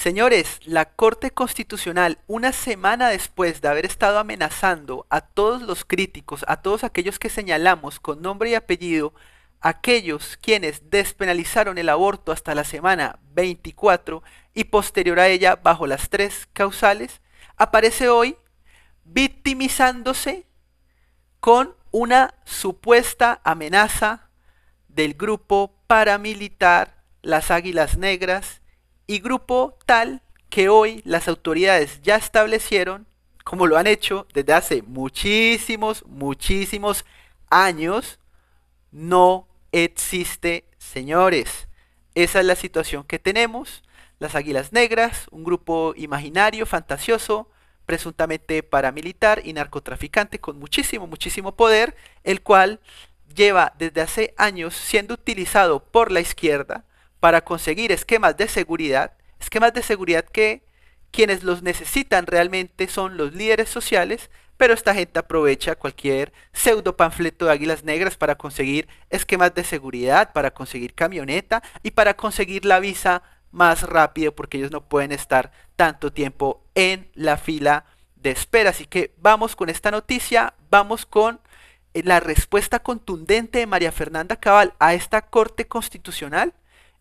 Señores, la Corte Constitucional, una semana después de haber estado amenazando a todos los críticos, a todos aquellos que señalamos con nombre y apellido, aquellos quienes despenalizaron el aborto hasta la semana 24 y posterior a ella bajo las tres causales, aparece hoy victimizándose con una supuesta amenaza del grupo paramilitar Las Águilas Negras y grupo tal que hoy las autoridades ya establecieron, como lo han hecho desde hace muchísimos, muchísimos años, no existe, señores. Esa es la situación que tenemos. Las Águilas Negras, un grupo imaginario, fantasioso, presuntamente paramilitar y narcotraficante con muchísimo, muchísimo poder, el cual lleva desde hace años siendo utilizado por la izquierda, para conseguir esquemas de seguridad, esquemas de seguridad que quienes los necesitan realmente son los líderes sociales, pero esta gente aprovecha cualquier pseudo panfleto de Águilas Negras para conseguir esquemas de seguridad, para conseguir camioneta y para conseguir la visa más rápido porque ellos no pueden estar tanto tiempo en la fila de espera. Así que vamos con esta noticia, vamos con eh, la respuesta contundente de María Fernanda Cabal a esta Corte Constitucional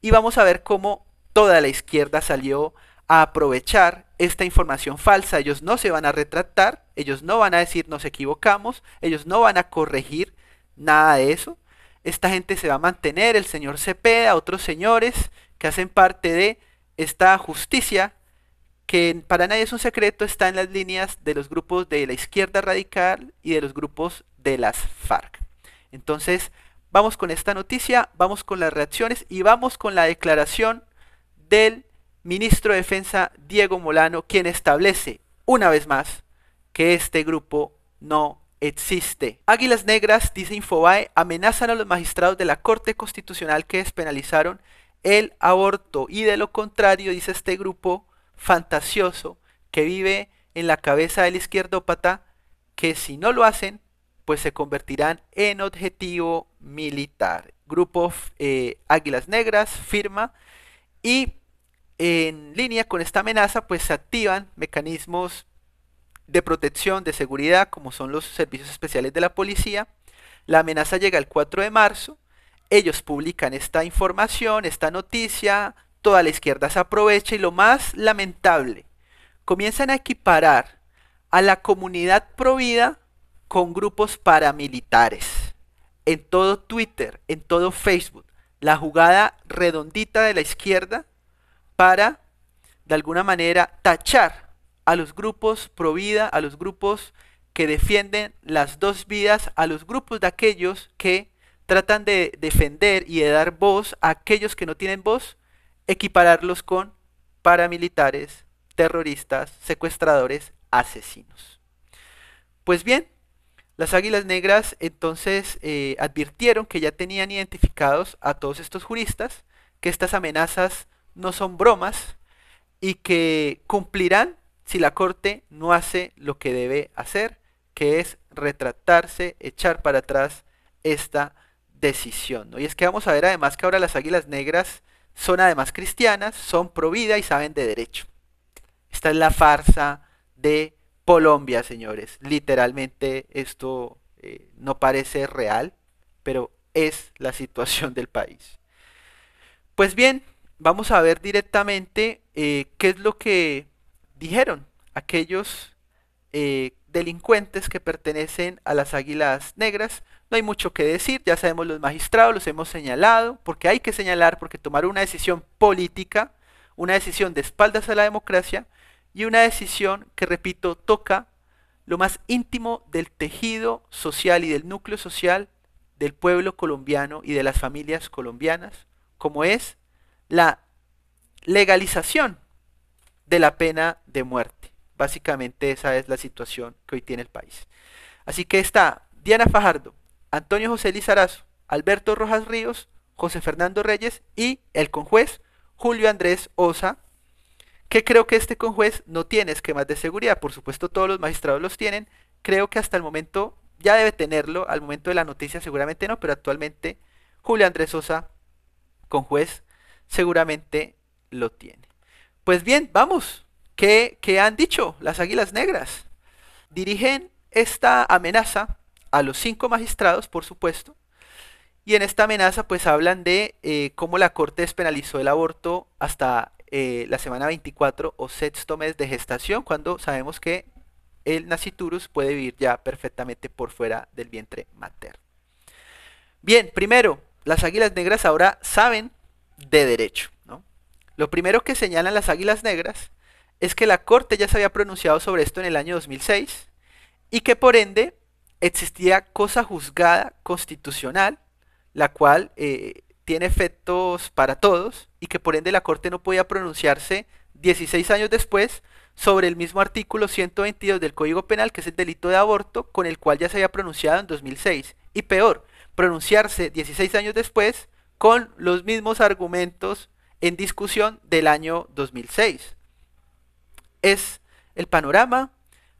y vamos a ver cómo toda la izquierda salió a aprovechar esta información falsa. Ellos no se van a retractar, ellos no van a decir nos equivocamos, ellos no van a corregir nada de eso. Esta gente se va a mantener, el señor Cepeda, otros señores que hacen parte de esta justicia que para nadie es un secreto, está en las líneas de los grupos de la izquierda radical y de los grupos de las FARC. Entonces, vamos con esta noticia, vamos con las reacciones y vamos con la declaración del ministro de Defensa Diego Molano, quien establece una vez más que este grupo no existe. Águilas Negras, dice Infobae, amenazan a los magistrados de la Corte Constitucional que despenalizaron el aborto y de lo contrario, dice este grupo fantasioso que vive en la cabeza del izquierdópata, que si no lo hacen, pues se convertirán en objetivo militar. Grupo eh, Águilas Negras firma y en línea con esta amenaza pues se activan mecanismos de protección, de seguridad, como son los servicios especiales de la policía. La amenaza llega el 4 de marzo, ellos publican esta información, esta noticia, toda la izquierda se aprovecha y lo más lamentable, comienzan a equiparar a la comunidad provida con grupos paramilitares. En todo Twitter, en todo Facebook, la jugada redondita de la izquierda para, de alguna manera, tachar a los grupos pro vida, a los grupos que defienden las dos vidas, a los grupos de aquellos que tratan de defender y de dar voz a aquellos que no tienen voz, equipararlos con paramilitares, terroristas, secuestradores, asesinos. Pues bien, las Águilas Negras entonces eh, advirtieron que ya tenían identificados a todos estos juristas, que estas amenazas no son bromas y que cumplirán si la Corte no hace lo que debe hacer, que es retractarse, echar para atrás esta decisión. Y es que vamos a ver además que ahora las Águilas Negras son además cristianas, son pro vida y saben de derecho. Esta es la farsa de Colombia, señores. Literalmente esto eh, no parece real, pero es la situación del país. Pues bien, vamos a ver directamente eh, qué es lo que dijeron aquellos eh, delincuentes que pertenecen a las Águilas Negras. No hay mucho que decir, ya sabemos los magistrados, los hemos señalado, porque hay que señalar, porque tomar una decisión política, una decisión de espaldas a la democracia, y una decisión que, repito, toca lo más íntimo del tejido social y del núcleo social del pueblo colombiano y de las familias colombianas, como es la legalización de la pena de muerte. Básicamente esa es la situación que hoy tiene el país. Así que está Diana Fajardo, Antonio José Lizarazo, Alberto Rojas Ríos, José Fernando Reyes y el conjuez Julio Andrés Osa, que creo que este conjuez no tiene esquemas de seguridad. Por supuesto, todos los magistrados los tienen. Creo que hasta el momento ya debe tenerlo. Al momento de la noticia seguramente no, pero actualmente Julio Andrés Sosa, conjuez, seguramente lo tiene. Pues bien, vamos. ¿Qué, ¿Qué han dicho las Águilas Negras? Dirigen esta amenaza a los cinco magistrados, por supuesto, y en esta amenaza pues hablan de eh, cómo la Corte despenalizó el aborto hasta eh, la semana 24 o sexto mes de gestación, cuando sabemos que el nasiturus puede vivir ya perfectamente por fuera del vientre materno. Bien, primero, las águilas negras ahora saben de derecho. Lo primero que señalan las águilas negras es que la Corte ya se había pronunciado sobre esto en el año 2006 y que por ende existía cosa juzgada constitucional, la cual eh, tiene efectos para todos y que por ende la Corte no podía pronunciarse 16 años después sobre el mismo artículo 122 del Código Penal, que es el delito de aborto, con el cual ya se había pronunciado en 2006. Y peor, pronunciarse 16 años después con los mismos argumentos en discusión del año 2006. Es el panorama,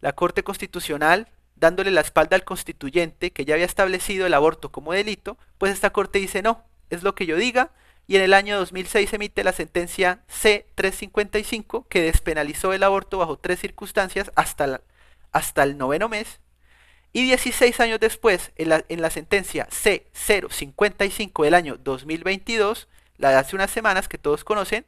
la Corte Constitucional dándole la espalda al constituyente que ya había establecido el aborto como delito, pues esta Corte dice no, es lo que yo diga, y en el año 2006 emite la sentencia C355 que despenalizó el aborto bajo tres circunstancias hasta, hasta el noveno mes, y 16 años después, en la, en la sentencia C055 del año 2022, la de hace unas semanas que todos conocen,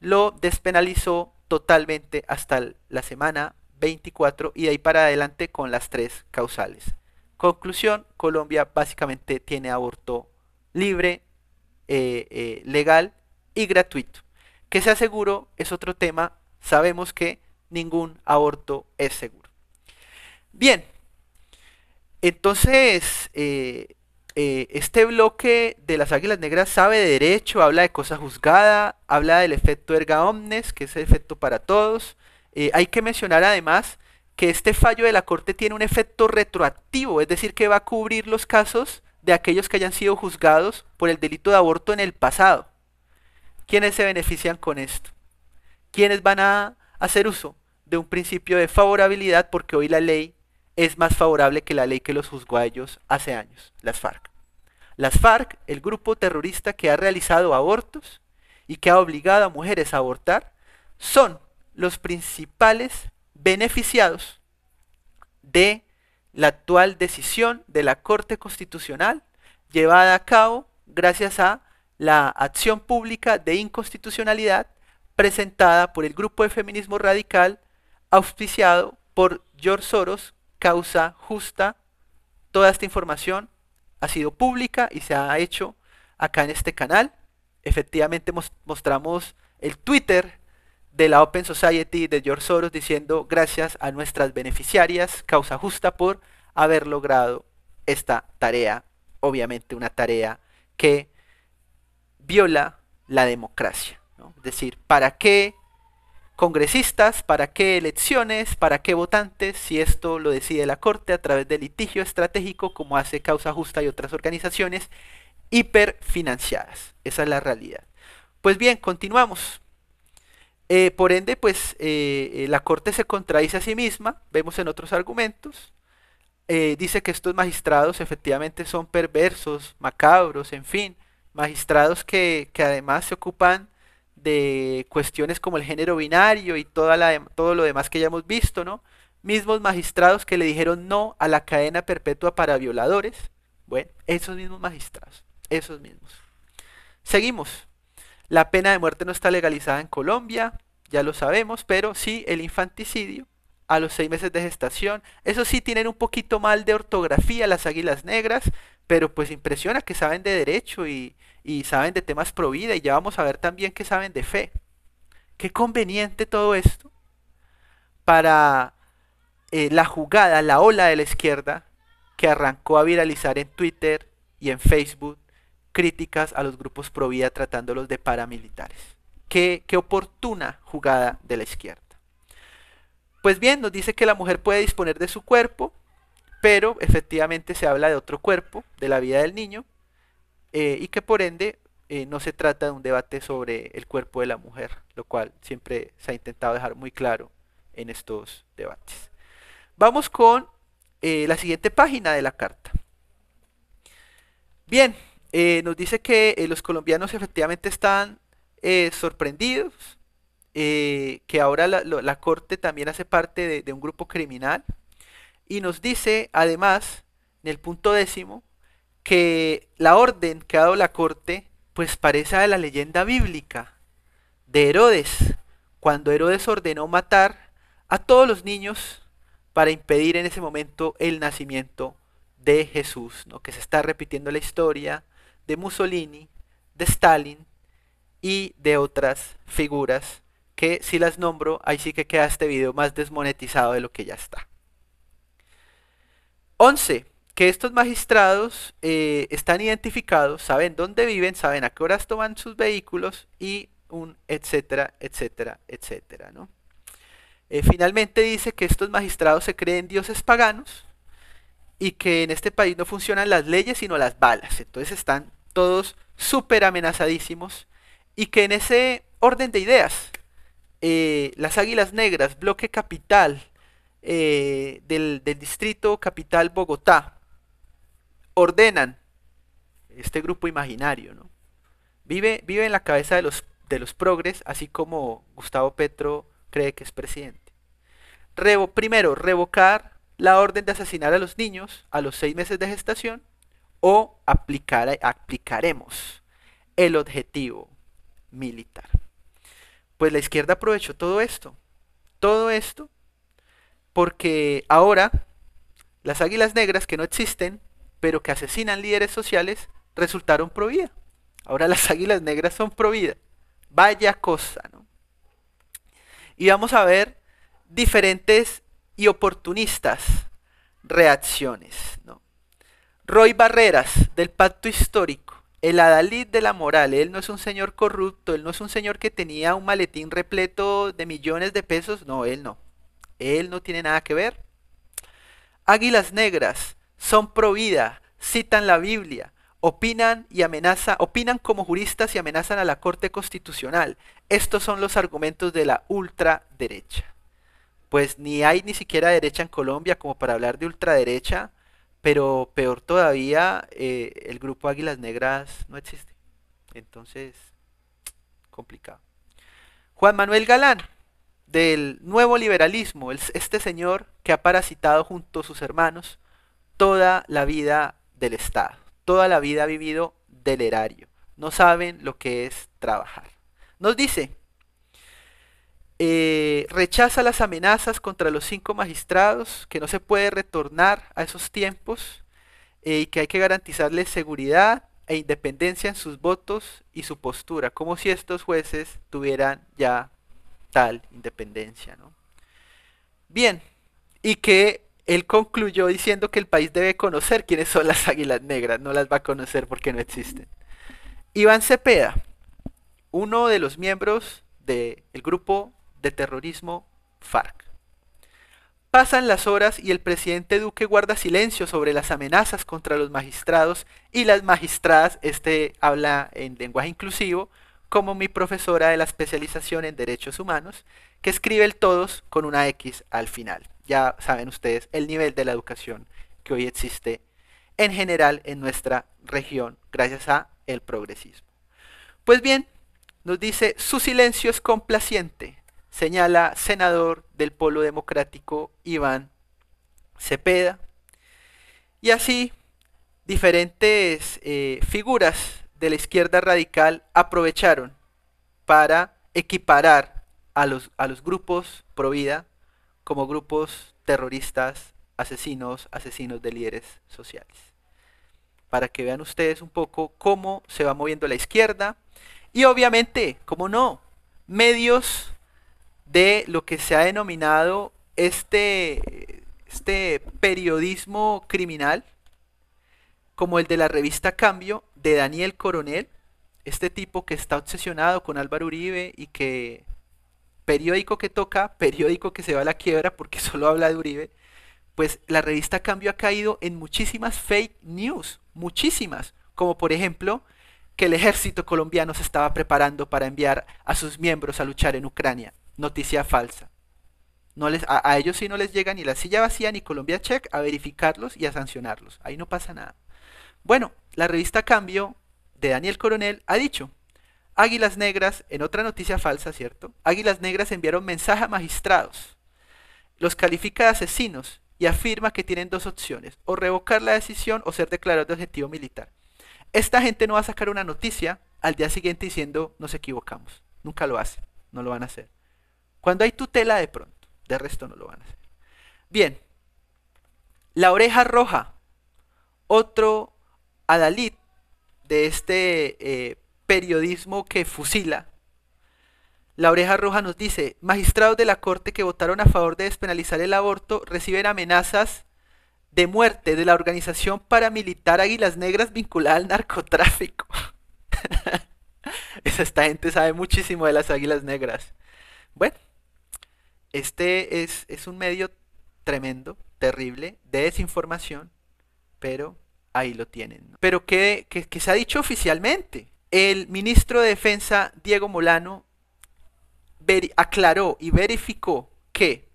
lo despenalizó totalmente hasta la semana 24 y de ahí para adelante con las tres causales. Conclusión, Colombia básicamente tiene aborto libre eh, eh, legal y gratuito. Que sea seguro es otro tema. Sabemos que ningún aborto es seguro. Bien, entonces eh, este bloque de las Águilas Negras sabe de derecho, habla de cosa juzgada, habla del efecto erga omnes, que es el efecto para todos. hay que mencionar además que este fallo de la Corte tiene un efecto retroactivo, es decir, que va a cubrir los casos de aquellos que hayan sido juzgados por el delito de aborto en el pasado. ¿Quiénes se benefician con esto? ¿Quiénes van a hacer uso de un principio de favorabilidad porque hoy la ley es más favorable que la ley que los juzgó a ellos hace años, las FARC? Las FARC, el grupo terrorista que ha realizado abortos y que ha obligado a mujeres a abortar, son los principales beneficiados de la actual decisión de la Corte Constitucional llevada a cabo gracias a la acción pública de inconstitucionalidad presentada por el Grupo de Feminismo Radical auspiciado por George Soros, causa justa. Toda esta información ha sido pública y se ha hecho acá en este canal. Efectivamente mostramos el Twitter de la Open Society de George Soros diciendo gracias a nuestras beneficiarias, causa justa por haber logrado esta tarea, obviamente una tarea que viola la democracia. Es decir, ¿para qué congresistas, para qué elecciones, para qué votantes, si esto lo decide la Corte a través de litigio estratégico como hace Causa Justa y otras organizaciones hiperfinanciadas? Esa es la realidad. Pues bien, continuamos. Eh, por ende, pues eh, eh, la Corte se contradice a sí misma, vemos en otros argumentos. dice que estos magistrados efectivamente son perversos, macabros, en fin, magistrados que, que, además se ocupan de cuestiones como el género binario y toda la, todo lo demás que ya hemos visto, ¿no? Mismos magistrados que le dijeron no a la cadena perpetua para violadores. Bueno, esos mismos magistrados, esos mismos. Seguimos. La pena de muerte no está legalizada en Colombia, ya lo sabemos, pero sí el infanticidio a los seis meses de gestación. Eso sí, tienen un poquito mal de ortografía las águilas negras, pero pues impresiona que saben de derecho y, saben de temas pro vida y ya vamos a ver también que saben de fe. Qué conveniente todo esto para eh, la jugada, la ola de la izquierda que arrancó a viralizar en Twitter y en Facebook críticas a los grupos pro vida tratándolos de paramilitares. Qué, qué oportuna jugada de la izquierda. Pues bien, nos dice que la mujer puede disponer de su cuerpo, pero efectivamente se habla de otro cuerpo, de la vida del niño, eh, y que por ende eh, no se trata de un debate sobre el cuerpo de la mujer, lo cual siempre se ha intentado dejar muy claro en estos debates. Vamos con eh, la siguiente página de la carta. Bien, eh, nos dice que eh, los colombianos efectivamente están eh, sorprendidos, que ahora la, Corte también hace parte de, un grupo criminal. Y nos dice además, en el punto décimo, que la orden que ha dado la Corte pues parece a la leyenda bíblica de Herodes, cuando Herodes ordenó matar a todos los niños para impedir en ese momento el nacimiento de Jesús, que se está repitiendo la historia de Mussolini, de Stalin y de otras figuras que si las nombro, ahí sí que queda este video más desmonetizado de lo que ya está. 11. Que estos magistrados eh, están identificados, saben dónde viven, saben a qué horas toman sus vehículos y un etcétera, etcétera, etcétera. ¿no? Eh, finalmente dice que estos magistrados se creen dioses paganos y que en este país no funcionan las leyes sino las balas. Entonces están todos súper amenazadísimos, y que en ese orden de ideas, eh, las Águilas Negras, bloque capital eh, del, distrito capital Bogotá, ordenan este grupo imaginario, ¿no? Vive, vive en la cabeza de los, de los progres, así como Gustavo Petro cree que es presidente. primero, revocar la orden de asesinar a los niños a los seis meses de gestación o aplicaremos el objetivo militar. Pues la izquierda aprovechó todo esto, todo esto, porque ahora las águilas negras que no existen, pero que asesinan líderes sociales, resultaron pro Ahora las águilas negras son pro Vaya cosa, ¿no? Y vamos a ver diferentes y oportunistas reacciones, ¿no? Roy Barreras, del Pacto Histórico, el adalid de la moral. Él no es un señor corrupto, él no es un señor que tenía un maletín repleto de millones de pesos. No, él no. Él no tiene nada que ver. Águilas negras son pro vida, citan la Biblia, opinan y amenazan, opinan como juristas y amenazan a la Corte Constitucional. Estos son los argumentos de la ultraderecha. Pues ni hay ni siquiera derecha en Colombia como para hablar de ultraderecha pero peor todavía, eh, el grupo Águilas Negras no existe. Entonces, complicado. Juan Manuel Galán, del nuevo liberalismo, es este señor que ha parasitado junto a sus hermanos toda la vida del Estado, toda la vida ha vivido del erario. No saben lo que es trabajar. Nos dice, eh, rechaza las amenazas contra los cinco magistrados, que no se puede retornar a esos tiempos eh, y que hay que garantizarles seguridad e independencia en sus votos y su postura, como si estos jueces tuvieran ya tal independencia. Bien, y que él concluyó diciendo que el país debe conocer quiénes son las águilas negras, no las va a conocer porque no existen. Iván Cepeda, uno de los miembros del grupo de terrorismo FARC. Pasan las horas y el presidente Duque guarda silencio sobre las amenazas contra los magistrados y las magistradas, este habla en lenguaje inclusivo, como mi profesora de la especialización en derechos humanos, que escribe el todos con una X al final. Ya saben ustedes el nivel de la educación que hoy existe en general en nuestra región gracias a el progresismo. Pues bien, nos dice, su silencio es complaciente, señala senador del Polo Democrático Iván Cepeda. Y así, diferentes eh, figuras de la izquierda radical aprovecharon para equiparar a los, a los grupos pro vida como grupos terroristas, asesinos, asesinos de líderes sociales. Para que vean ustedes un poco cómo se va moviendo la izquierda y obviamente, como no, medios de lo que se ha denominado este, este periodismo criminal, como el de la revista Cambio de Daniel Coronel, este tipo que está obsesionado con Álvaro Uribe y que periódico que toca, periódico que se va a la quiebra porque solo habla de Uribe, pues la revista Cambio ha caído en muchísimas fake news, muchísimas, como por ejemplo que el ejército colombiano se estaba preparando para enviar a sus miembros a luchar en Ucrania noticia falsa. No les, a, ellos sí no les llega ni la silla vacía ni Colombia Check a verificarlos y a sancionarlos. Ahí no pasa nada. Bueno, la revista Cambio de Daniel Coronel ha dicho, Águilas Negras, en otra noticia falsa, ¿cierto? Águilas Negras enviaron mensaje a magistrados. Los califica de asesinos y afirma que tienen dos opciones, o revocar la decisión o ser declarados de objetivo militar. Esta gente no va a sacar una noticia al día siguiente diciendo nos equivocamos. Nunca lo hace, no lo van a hacer. Cuando hay tutela de pronto, de resto no lo van a hacer. Bien, la oreja roja, otro adalid de este eh, periodismo que fusila. La oreja roja nos dice, magistrados de la Corte que votaron a favor de despenalizar el aborto reciben amenazas de muerte de la organización paramilitar Águilas Negras vinculada al narcotráfico. esta gente sabe muchísimo de las Águilas Negras. Bueno, este es, un medio tremendo, terrible, de desinformación, pero ahí lo tienen. Pero que, se ha dicho oficialmente. El ministro de Defensa, Diego Molano, aclaró y verificó que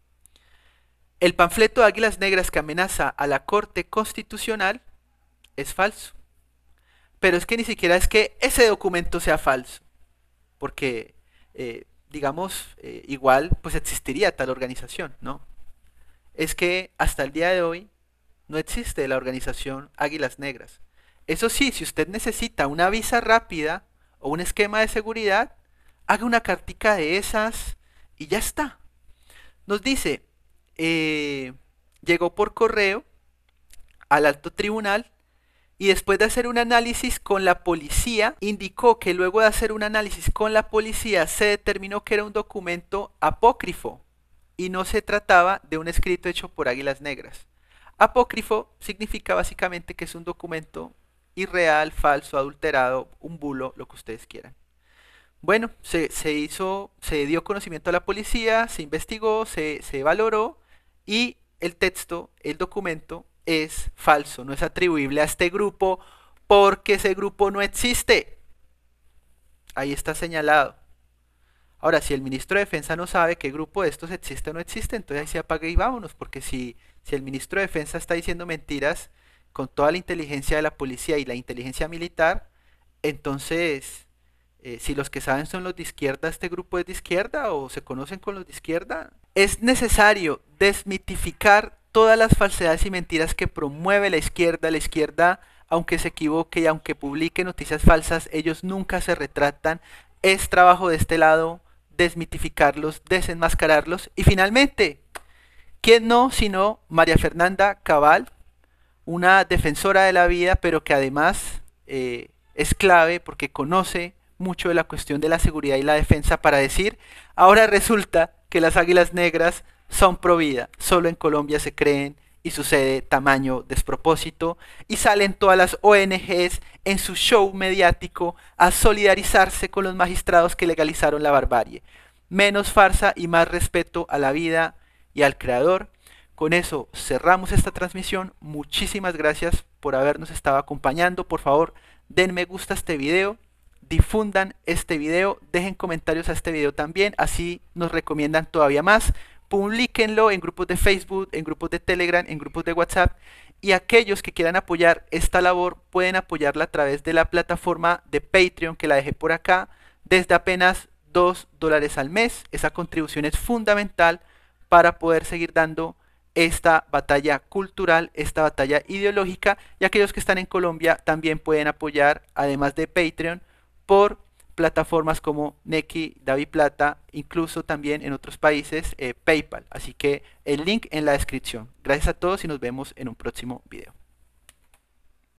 el panfleto de Águilas Negras que amenaza a la Corte Constitucional es falso. Pero es que ni siquiera es que ese documento sea falso, porque eh, digamos, eh, igual, pues existiría tal organización, ¿no? Es que hasta el día de hoy no existe la organización Águilas Negras. Eso sí, si usted necesita una visa rápida o un esquema de seguridad, haga una cartica de esas y ya está. Nos dice, eh, llegó por correo al alto tribunal y después de hacer un análisis con la policía, indicó que luego de hacer un análisis con la policía se determinó que era un documento apócrifo y no se trataba de un escrito hecho por Águilas Negras. Apócrifo significa básicamente que es un documento irreal, falso, adulterado, un bulo, lo que ustedes quieran. Bueno, se, hizo, se dio conocimiento a la policía, se investigó, se, se valoró y el texto, el documento es falso, no es atribuible a este grupo porque ese grupo no existe. Ahí está señalado. Ahora, si el ministro de Defensa no sabe qué grupo de estos existe o no existe, entonces ahí se apague y vámonos, porque si, si el ministro de Defensa está diciendo mentiras con toda la inteligencia de la policía y la inteligencia militar, entonces, eh, si los que saben son los de izquierda, este grupo es de izquierda o se conocen con los de izquierda, es necesario desmitificar todas las falsedades y mentiras que promueve la izquierda. La izquierda, aunque se equivoque y aunque publique noticias falsas, ellos nunca se retratan. Es trabajo de este lado desmitificarlos, desenmascararlos. Y finalmente, ¿quién no sino María Fernanda Cabal, una defensora de la vida, pero que además eh, es clave porque conoce mucho de la cuestión de la seguridad y la defensa para decir, ahora resulta que las águilas negras son pro vida. Solo en Colombia se creen y sucede tamaño despropósito. Y salen todas las ONGs en su show mediático a solidarizarse con los magistrados que legalizaron la barbarie. Menos farsa y más respeto a la vida y al creador. Con eso cerramos esta transmisión. Muchísimas gracias por habernos estado acompañando. Por favor, den me gusta a este video difundan este video, dejen comentarios a este video también, así nos recomiendan todavía más publiquenlo en grupos de Facebook, en grupos de Telegram, en grupos de WhatsApp. Y aquellos que quieran apoyar esta labor pueden apoyarla a través de la plataforma de Patreon que la dejé por acá desde apenas 2 dólares al mes. Esa contribución es fundamental para poder seguir dando esta batalla cultural, esta batalla ideológica. Y aquellos que están en Colombia también pueden apoyar, además de Patreon, por plataformas como Neki, Davi Plata, incluso también en otros países eh, PayPal. Así que el link en la descripción. Gracias a todos y nos vemos en un próximo video.